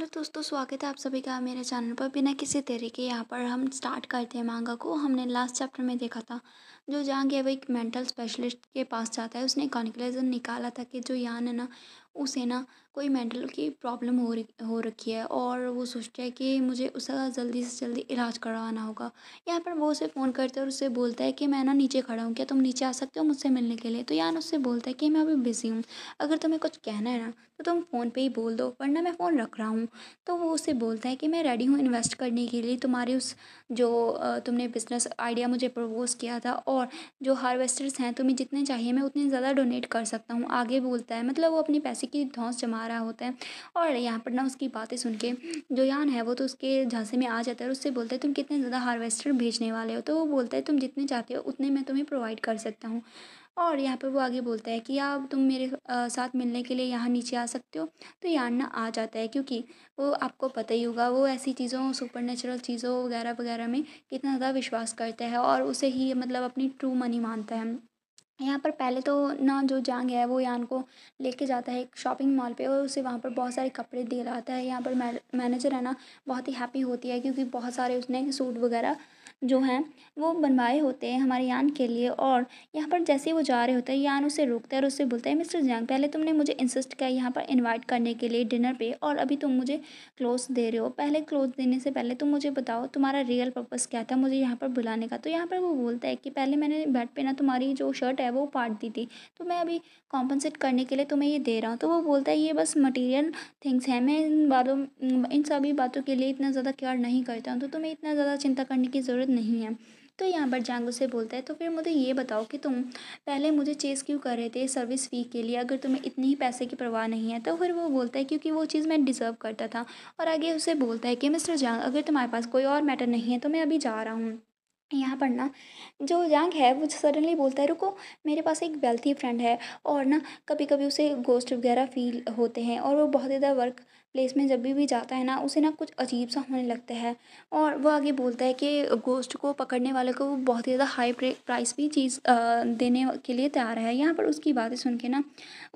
hello दोस्तों स्वागत है आप सभी का मेरे चैनल पर बिना किसी तरीके के यहाँ पर हम स्टार्ट करते हैं मांगा को हमने लास्ट चैप्टर में देखा था जो जहाँ गया वो एक मेंटल स्पेशलिस्ट के पास जाता है उसने कॉन्क्लूजन निकाला था कि जो यान है ना उसे ना कोई मेंटल की प्रॉब्लम हो रही हो रखी है और वो सोचता है कि मुझे उसका जल्दी से जल्दी इलाज करवाना होगा यहाँ पर वो उसे फ़ोन करता है और उससे बोलता है कि मैं ना नीचे खड़ा हूँ क्या तुम नीचे आ सकते हो मुझसे मिलने के लिए तो यान उससे बोलता है कि मैं अभी बिज़ी हूँ अगर तुम्हें कुछ कहना है ना तो तुम फ़ोन पर ही बोल दो वरना मैं फ़ोन रख रहा हूँ तो वो उससे बोलता है कि मैं रेडी हूँ इन्वेस्ट करने के लिए तुम्हारे उस जो तुमने बिज़नेस आइडिया मुझे प्रपोज़ किया था और जो हार्वेस्टर्स हैं तुम्हें जितने चाहिए मैं उतने ज़्यादा डोनेट कर सकता हूँ आगे बोलता है मतलब वो अपनी पैसे झांसी की धौंस जमा रहा होता है और यहाँ पर ना उसकी बातें सुन के जो यान है वो तो उसके झांसे में आ जाता है और उससे बोलता है तुम कितने ज़्यादा हार्वेस्टर भेजने वाले हो तो वो बोलता है तुम जितने चाहते हो उतने मैं तुम्हें प्रोवाइड कर सकता हूँ और यहाँ पर वो आगे बोलता है कि आप तुम मेरे साथ मिलने के लिए यहाँ नीचे आ सकते हो तो यान ना आ जाता है क्योंकि वो आपको पता ही होगा वो ऐसी चीज़ों सुपर नेचुरल चीज़ों वगैरह वगैरह में कितना ज़्यादा विश्वास करता है और उसे ही मतलब अपनी ट्रू मनी मानता है यहाँ पर पहले तो ना जो जांग है वो यान को लेके जाता है एक शॉपिंग मॉल पे और उसे वहाँ पर बहुत सारे कपड़े दिलाता है यहाँ पर मैनेजर है ना बहुत ही हैप्पी होती है क्योंकि बहुत सारे उसने सूट वगैरह जो हैं वो बनवाए होते हैं हमारे यान के लिए और यहाँ पर जैसे ही वो जा रहे होते हैं यान उसे रोकता है और उससे बोलता है मिस्टर जैंग पहले तुमने मुझे इंसिस्ट किया यहाँ पर इनवाइट करने के लिए डिनर पे और अभी तुम मुझे क्लोज दे रहे हो पहले क्लोज देने से पहले तुम मुझे बताओ तुम्हारा रियल पर्पज़ क्या था मुझे यहाँ पर बुलाने का तो यहाँ पर वो बोलता है कि पहले मैंने बेड पे ना तुम्हारी जो शर्ट है वो पाट दी थी तो मैं अभी कॉम्पनसेट करने के लिए तुम्हें ये दे रहा हूँ तो वो बोलता है ये बस मटीरियल थिंग्स हैं मैं इन बातों इन सभी बातों के लिए इतना ज़्यादा केयर नहीं करता हूँ तो तुम्हें इतना ज़्यादा चिंता करने की ज़रूरत नहीं है तो यहाँ पर जांगो से बोलता है तो फिर मुझे ये बताओ कि तुम पहले मुझे चेस क्यों कर रहे थे सर्विस फ़ी के लिए अगर तुम्हें इतने ही पैसे की परवाह नहीं है तो फिर वो बोलता है क्योंकि वो चीज़ मैं डिज़र्व करता था और आगे उसे बोलता है कि मिस्टर जैंग अगर तुम्हारे पास कोई और मैटर नहीं है तो मैं अभी जा रहा हूँ यहाँ पर ना जो जंग है वो सडनली बोलता है रुको मेरे पास एक वेल्थी फ्रेंड है और ना कभी कभी उसे गोस्ट वगैरह फील होते हैं और वो बहुत ज़्यादा वर्क प्लेस में जब भी भी जाता है ना उसे ना कुछ अजीब सा होने लगता है और वो आगे बोलता है कि गोश्त को पकड़ने वाले को वो बहुत ही ज़्यादा हाई प्राइस भी चीज़ देने के लिए तैयार है यहाँ पर उसकी बातें सुन के ना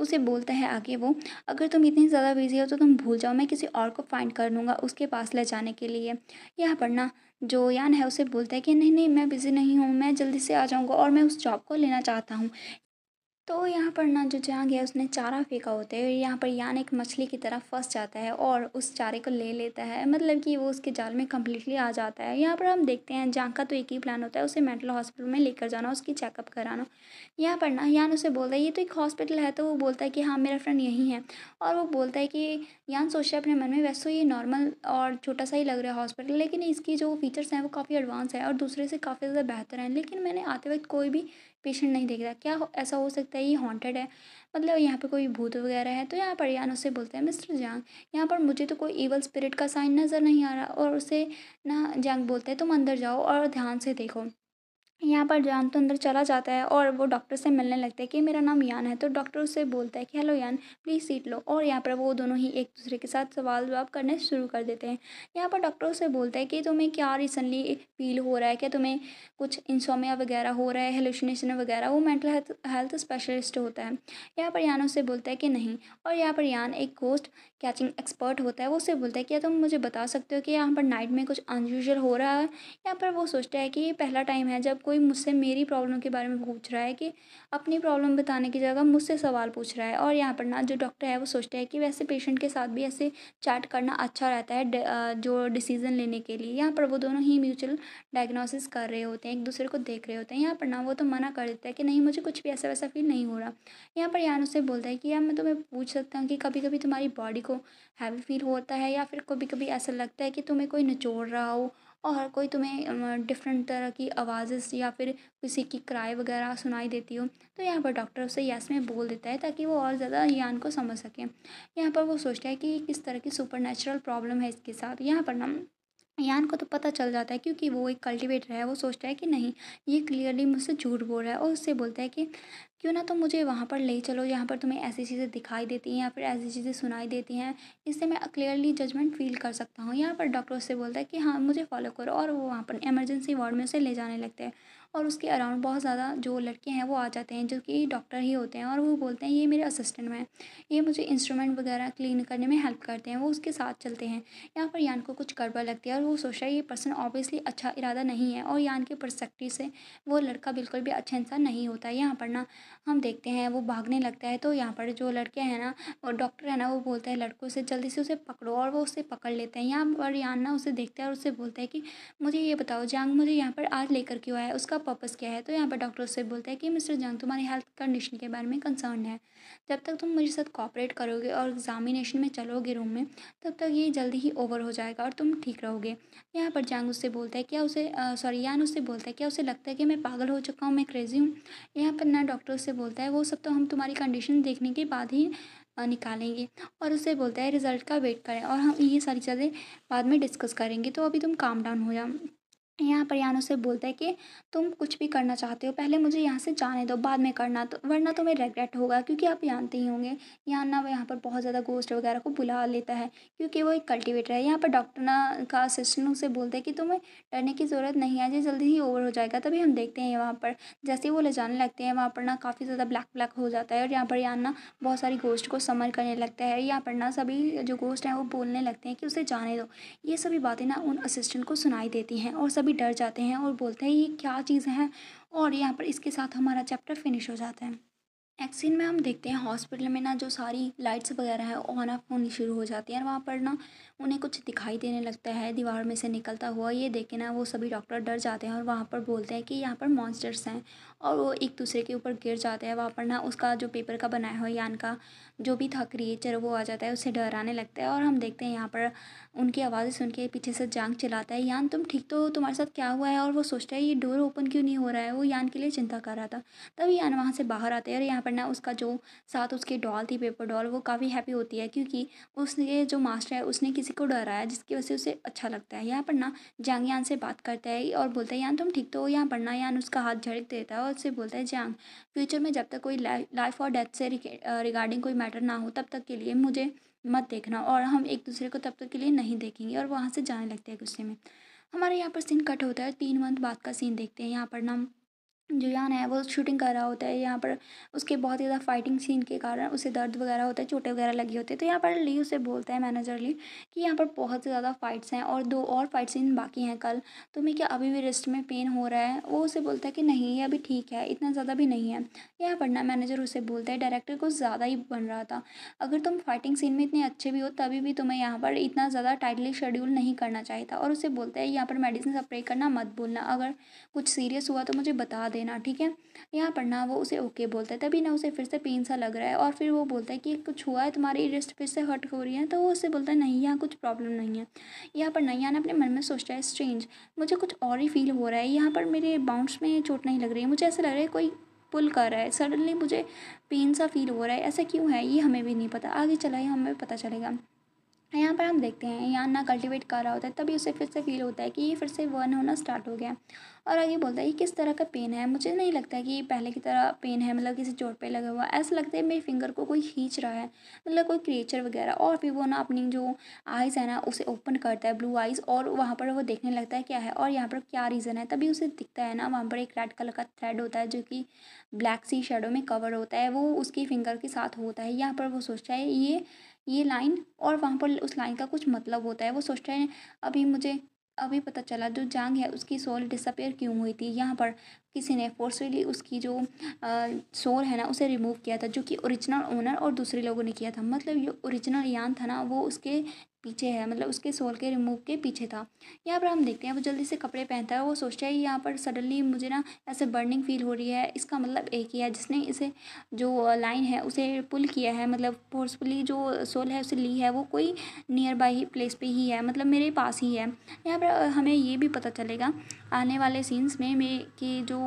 उसे बोलता है आगे वो अगर तुम इतनी ज़्यादा बिजी हो तो तुम भूल जाओ मैं किसी और को फाइंड कर लूँगा उसके पास ले जाने के लिए यहाँ पर ना जो यान है उसे बोलता है कि नहीं नहीं मैं बिज़ी नहीं हूँ मैं जल्दी से आ जाऊँगा और मैं उस जॉब को लेना चाहता हूँ तो यहाँ पर ना जो जहाँ गया उसने चारा फेंका होता है यहाँ पर यान एक मछली की तरह फंस जाता है और उस चारे को ले लेता है मतलब कि वो उसके जाल में कम्प्लीटली आ जाता है यहाँ पर हम देखते हैं जहाँ का तो एक ही प्लान होता है उसे मेंटल हॉस्पिटल में लेकर जाना उसकी चेकअप कराना यहाँ पर ना यान उसे बोलता है ये तो एक हॉस्पिटल है तो वो बोलता है कि हाँ मेरा फ्रेंड यहीं है और वो बोलता है कि यान सोचता है अपने मन में वैसे तो ये नॉर्मल और छोटा सा ही लग रहा है हॉस्पिटल लेकिन इसकी जो फीचर्स हैं वो काफ़ी एडवांस है और दूसरे से काफ़ी ज़्यादा बेहतर हैं लेकिन मैंने आते वक्त कोई भी पेशेंट नहीं देख रहा क्या हो ऐसा हो सकता है ये हॉन्टेड है मतलब यहाँ पे कोई भूत वगैरह है तो यहाँ पर यान उसे बोलते हैं मिस्टर जैंग यहाँ पर मुझे तो कोई ईवल स्पिरिट का साइन नज़र नहीं आ रहा और उसे ना जांग बोलते हैं तुम अंदर जाओ और ध्यान से देखो यहाँ पर जान तो अंदर चला जाता है और वो डॉक्टर से मिलने लगता है कि मेरा नाम यान है तो डॉक्टर उससे बोलता है कि हेलो यान प्लीज़ सीट लो और यहाँ पर वो दोनों ही एक दूसरे के साथ सवाल जवाब करने शुरू कर देते हैं यहाँ पर डॉक्टर उससे बोलता है कि तुम्हें क्या रिसेंटली फील हो रहा है क्या तुम्हें कुछ इंसोमिया वगैरह हो रहा है हेलोशनेशन वगैरह वो मेंटल हेल्थ हेल्थ स्पेशलिस्ट होता है यहाँ पर यान उससे बोलता है कि नहीं और यहाँ पर यान एक गोस्ट कैचिंग एक्सपर्ट होता है वो उससे बोलता है कि तुम मुझे बता सकते हो कि यहाँ पर नाइट में कुछ अनयूजल हो रहा है यहाँ पर वो सोचता है कि ये पहला टाइम है जब कोई कोई मुझसे मेरी प्रॉब्लम के बारे में पूछ रहा है कि अपनी प्रॉब्लम बताने की जगह मुझसे सवाल पूछ रहा है और यहाँ पर ना जो डॉक्टर है वो सोचते हैं कि वैसे पेशेंट के साथ भी ऐसे चैट करना अच्छा रहता है जो डिसीज़न लेने के लिए यहाँ पर वो दोनों ही म्यूचुअल डायग्नोसिस कर रहे होते हैं एक दूसरे को देख रहे होते हैं यहाँ पर ना वो तो मना कर देता है कि नहीं मुझे कुछ भी ऐसा वैसा फील नहीं हो रहा यहाँ पर यान उससे बोलता है कि यार मैं तुम्हें पूछ सकता हूँ कि कभी कभी तुम्हारी बॉडी को हैवी फील होता है या फिर कभी कभी ऐसा लगता है कि तुम्हें कोई निचोड़ रहा हो और कोई तुम्हें डिफ़रेंट तरह की आवाज़ या फिर किसी की क्राय वगैरह सुनाई देती हो तो यहाँ पर डॉक्टर उसे यस में बोल देता है ताकि वो और ज़्यादा यान को समझ सकें यहाँ पर वो सोचता है कि किस तरह की सुपर नेचुरल प्रॉब्लम है इसके साथ यहाँ पर ना यान को तो पता चल जाता है क्योंकि वो एक कल्टिवेटर है वो सोचता है कि नहीं ये क्लियरली मुझसे झूठ बोल रहा है और उससे बोलता है कि क्यों ना तुम तो मुझे वहाँ पर ले चलो यहाँ पर तुम्हें ऐसी चीज़ें दिखाई देती हैं या फिर ऐसी चीज़ें सुनाई देती हैं इससे मैं क्लियरली जजमेंट फील कर सकता हूँ यहाँ पर डॉक्टर उससे बोलता है कि हाँ मुझे फॉलो करो और वो वहाँ पर एमरजेंसी वार्ड में उसे ले जाने लगते हैं और उसके अराउंड बहुत ज़्यादा जो लड़के हैं वो आ जाते हैं जो कि डॉक्टर ही होते हैं और वो बोलते हैं ये मेरे असिस्टेंट हैं ये मुझे इंस्ट्रूमेंट वगैरह क्लीन करने में हेल्प करते हैं वो उसके साथ चलते हैं यहाँ पर यान को कुछ गड़बड़ लगती है और वो सोच रहा है ये पर्सन ऑब्वियसली अच्छा इरादा नहीं है और यान के परस्पेक्टिव से वो लड़का बिल्कुल भी अच्छा इंसान नहीं होता है यहाँ पर ना हम देखते हैं वो भागने लगता है तो यहाँ पर जो लड़के हैं ना और डॉक्टर है ना वो बोलते हैं लड़कों से जल्दी से उसे पकड़ो और वो उसे पकड़ लेते हैं यहाँ पर यान ना उसे देखते हैं और उसे बोलते हैं कि मुझे ये बताओ जंग मुझे यहाँ पर आज लेकर क्यों आया उसका पर्पज़ क्या है तो यहाँ पर डॉक्टर उससे बोलता है कि मिस्टर जंग तुम्हारी हेल्थ कंडीशन के बारे में कंसर्न है जब तक तुम मेरे साथ कॉपरेट करोगे और एग्जामिनेशन में चलोगे रूम में तब तक ये जल्दी ही ओवर हो जाएगा और तुम ठीक रहोगे यहाँ पर जंग उससे बोलता है क्या उसे सॉरी यान उससे बोलता है क्या उसे लगता है कि मैं पागल हो चुका हूँ मैं क्रेज़ी हूँ यहाँ पर ना डॉक्टर उससे बोलता है वो सब तो हम तुम्हारी कंडीशन देखने के बाद ही निकालेंगे और उससे बोलता है रिज़ल्ट का वेट करें और हम ये सारी चीज़ें बाद में डिस्कस करेंगे तो अभी तुम काम डाउन हो जाओ यहाँ पर यान उसे बोलता है कि तुम कुछ भी करना चाहते हो पहले मुझे यहाँ से जाने दो बाद में करना तो वरना तुम्हें रेगरेट होगा क्योंकि आप जानते ही होंगे यान ना वो यहाँ पर बहुत ज़्यादा गोस्ट वगैरह को बुला लेता है क्योंकि वो एक कल्टिवेटर है यहाँ पर डॉक्टर ना का असिस्टेंट उसे बोलता है कि तुम्हें डरने की ज़रूरत नहीं है जी जल्दी ही ओवर हो जाएगा तभी हम देखते हैं वहाँ पर जैसे वो ले जाने लगते हैं वहाँ पर ना काफ़ी ज़्यादा ब्लैक ब्लैक हो जाता है और यहाँ पर यान ना बहुत सारी गोस्ट को समर करने लगता है यहाँ पर ना सभी जो गोस्ट हैं वो बोलने लगते हैं कि उसे जाने दो ये सभी बातें ना उन असिस्टेंट को सुनाई देती हैं और सब सभी डर जाते हैं और बोलते हैं ये क्या चीज़ है और यहाँ पर इसके साथ हमारा चैप्टर फिनिश हो जाता है सीन में हम देखते हैं हॉस्पिटल में ना जो सारी लाइट्स वगैरह है ऑन ऑफ होनी शुरू हो जाती है और वहाँ पर ना उन्हें कुछ दिखाई देने लगता है दीवार में से निकलता हुआ ये देखे ना वो सभी डॉक्टर डर जाते हैं और वहाँ पर बोलते हैं कि यहाँ पर मॉन्स्टर्स हैं और वो एक दूसरे के ऊपर गिर जाते हैं वहाँ पर ना उसका जो पेपर का बनाया हुआ यान का जो भी था क्रिएचर वो आ जाता है उसे डर आने लगता है और हम देखते हैं यहाँ पर उनकी आवाज़ें सुन के पीछे से जांग चलाता है यान तुम ठीक तो तुम्हारे साथ क्या हुआ है और वो सोचता है ये डोर ओपन क्यों नहीं हो रहा है वो यान के लिए चिंता कर रहा था तभी यान वहाँ से बाहर आते हैं और यहाँ पढ़ना उसका जो साथ उसके डॉल थी पेपर डॉल वो काफ़ी हैप्पी होती है क्योंकि उसने जो मास्टर है उसने किसी को डराया जिसकी वजह से उसे अच्छा लगता है यहाँ पर ना जांग यान से बात करता है और बोलता है यान तुम ठीक तो हो यहाँ पढ़ना यान उसका हाथ झड़क देता है और उससे बोलता है जांग फ्यूचर में जब तक कोई लाइफ और डेथ से रिगार्डिंग कोई मैटर ना हो तब तक के लिए मुझे मत देखना और हम एक दूसरे को तब तक के लिए नहीं देखेंगे और वहाँ से जाने लगते हैं गुस्से में हमारे यहाँ पर सीन कट होता है तीन मंथ बाद का सीन देखते हैं यहाँ पर ना जुयान है वो शूटिंग कर रहा होता है यहाँ पर उसके बहुत ही ज़्यादा फाइटिंग सीन के कारण उसे दर्द वगैरह होता है चोटें वगैरह लगी होती है तो यहाँ पर ली उसे बोलता है मैनेजर ली कि यहाँ पर बहुत ही ज़्यादा फाइट्स हैं और दो और फाइट सीन बाकी हैं कल तुम्हें तो क्या अभी भी रिस्ट में पेन हो रहा है वो उसे बोलता है कि नहीं ये अभी ठीक है इतना ज़्यादा भी नहीं है यहाँ पर ना मैनेजर उसे बोलता है डायरेक्टर को ज़्यादा ही बन रहा था अगर तुम फाइटिंग सीन में इतने अच्छे भी हो तभी भी तुम्हें यहाँ पर इतना ज़्यादा टाइटली शेड्यूल नहीं करना चाहिए था और उसे बोलता है यहाँ पर मेडिसिन स्प्रे करना मत बोलना अगर कुछ सीरियस हुआ तो मुझे बता देना ठीक है यहाँ पर ना वो उसे ओके बोलता है तभी ना उसे फिर से पेन सा लग रहा है और फिर वो बोलता है कि कुछ हुआ है तुम्हारी रिस्ट फिर से हट हो रही है तो वो उससे बोलता है नहीं यहाँ कुछ प्रॉब्लम नहीं है यहाँ पर नैया ने अपने मन में रहा है स्ट्रेंज मुझे कुछ और ही फील हो रहा है यहाँ पर मेरे बाउंड्स में चोट नहीं लग रही है मुझे ऐसा लग रहा है कोई पुल कर रहा है सडनली मुझे पेन सा फील हो रहा है ऐसा क्यों है ये हमें भी नहीं पता आगे चला ही हमें पता चलेगा यहाँ पर हम देखते हैं यहाँ ना कल्टिवेट कर रहा होता है तभी उसे फिर से फील होता है कि ये फिर से वर्न होना स्टार्ट हो गया और आगे बोलता है ये किस तरह का पेन है मुझे नहीं लगता है कि पहले की तरह पेन है मतलब किसी चोट पे लगा हुआ ऐसा लगता है मेरी फिंगर को कोई खींच रहा है मतलब कोई क्रिएचर वगैरह और फिर वो ना अपनी जो आइज़ है ना उसे ओपन करता है ब्लू आइज़ और वहाँ पर वो देखने लगता है क्या है और यहाँ पर क्या रीज़न है तभी उसे दिखता है ना वहाँ पर एक रेड कलर का थ्रेड होता है जो कि ब्लैक सी शेडो में कवर होता है वो उसकी फिंगर के साथ होता है यहाँ पर वो सोचता है ये ये लाइन और वहाँ पर उस लाइन का कुछ मतलब होता है वो सोचते हैं अभी मुझे अभी पता चला जो जांग है उसकी सोल डिसअपेयर क्यों हुई थी यहाँ पर किसी ने फोर्सफुली उसकी जो सोल है ना उसे रिमूव किया था जो कि ओरिजिनल ओनर और दूसरे लोगों ने किया था मतलब ये ओरिजिनल यान था ना वो उसके पीछे है मतलब उसके सोल के रिमूव के पीछे था यहाँ पर हम देखते हैं वो जल्दी से कपड़े पहनता है वो सोचता है यहाँ पर सडनली मुझे ना ऐसे बर्निंग फील हो रही है इसका मतलब एक ही है जिसने इसे जो लाइन है उसे पुल किया है मतलब फोर्सफुली जो सोल है उसे ली है वो कोई नियर बाई ही प्लेस पे ही है मतलब मेरे पास ही है यहाँ पर हमें ये भी पता चलेगा आने वाले सीन्स में मे कि जो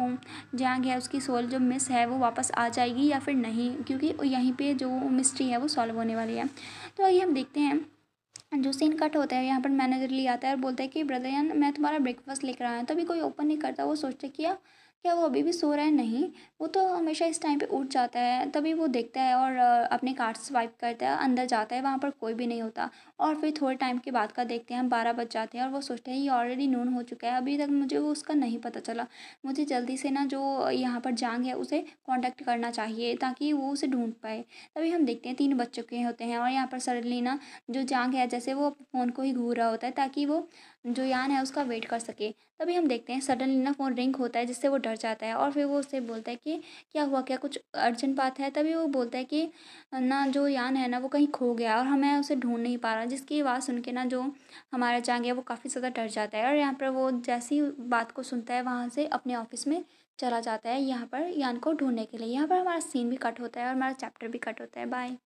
जहाँ गया उसकी सोल जो मिस है वो वापस आ जाएगी या फिर नहीं क्योंकि यहीं पर जो मिस्ट्री है वो सॉल्व होने वाली है तो आइए हम देखते हैं जो सीन कट होता है यहाँ पर मैनेजर ले आता है और बोलता है कि ब्रदर यान मैं तुम्हारा ब्रेकफास्ट लेकर आया हूँ तभी कोई ओपन नहीं करता वो सोचता है कि यार क्या वो अभी भी सो रहा है नहीं वो तो हमेशा इस टाइम पे उठ जाता है तभी वो देखता है और अपने कार्ड स्वाइप करता है अंदर जाता है वहाँ पर कोई भी नहीं होता और फिर थोड़े टाइम के बाद का देखते हैं हम बारह बज जाते हैं और वो सोचते हैं ये ऑलरेडी नून हो चुका है अभी तक मुझे वो उसका नहीं पता चला मुझे जल्दी से ना जो यहाँ पर जांग है उसे कॉन्टैक्ट करना चाहिए ताकि वो उसे ढूंढ पाए तभी हम देखते हैं तीन बच्चों के होते हैं और यहाँ पर सडनली ना जो जांग है जैसे वो फ़ोन को ही घूर रहा होता है ताकि वो जो यान है उसका वेट कर सके तभी हम देखते हैं सडनली ना फ़ोन रिंग होता है जिससे वो डर जाता है और फिर वो उससे बोलता है कि क्या हुआ क्या कुछ अर्जेंट बात है तभी वो बोलता है कि ना जो यान है ना वो कहीं खो गया और हमें उसे ढूंढ नहीं पा रहा जिसकी आवाज़ सुन के ना जो हमारा चांग है वो काफ़ी ज़्यादा डर जाता है और यहाँ पर वो जैसी बात को सुनता है वहाँ से अपने ऑफिस में चला जाता है यहाँ पर यान को ढूंढने के लिए यहाँ पर हमारा सीन भी कट होता है और हमारा चैप्टर भी कट होता है बाय